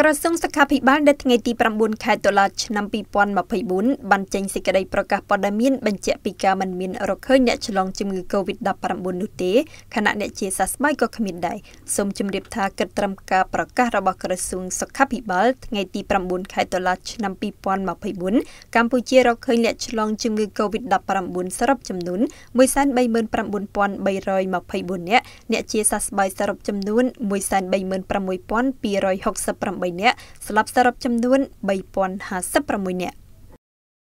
ក្រសួងសុខាភិបាលនៅថ្ងៃទី9ខែតុលាឆ្នាំ2024បានចេញសេចក្តីប្រកាសព័ត៌មានបញ្ជាក់ពីការមិនមានរកឃើញអ្នកឆ្លងជំងឺ Covid-19 នោះទេខណៈអ្នកជាសះស្បើយក៏គ្មានដែរសូមជម្រាបថាគិតត្រឹមការប្រកាសរបស់ក្រសួងសុខាភិបាលថ្ងៃទី9ខែតុលាឆ្នាំ2024កម្ពុជារកឃើញអ្នកឆ្លងជំងឺ Covid-19 សរុបចំនួន139,324នាក់អ្នកជាសះស្បើយសរុបចំនួន136,268 3នាក់ស្លាប់សរុបចំនួន3056នាក់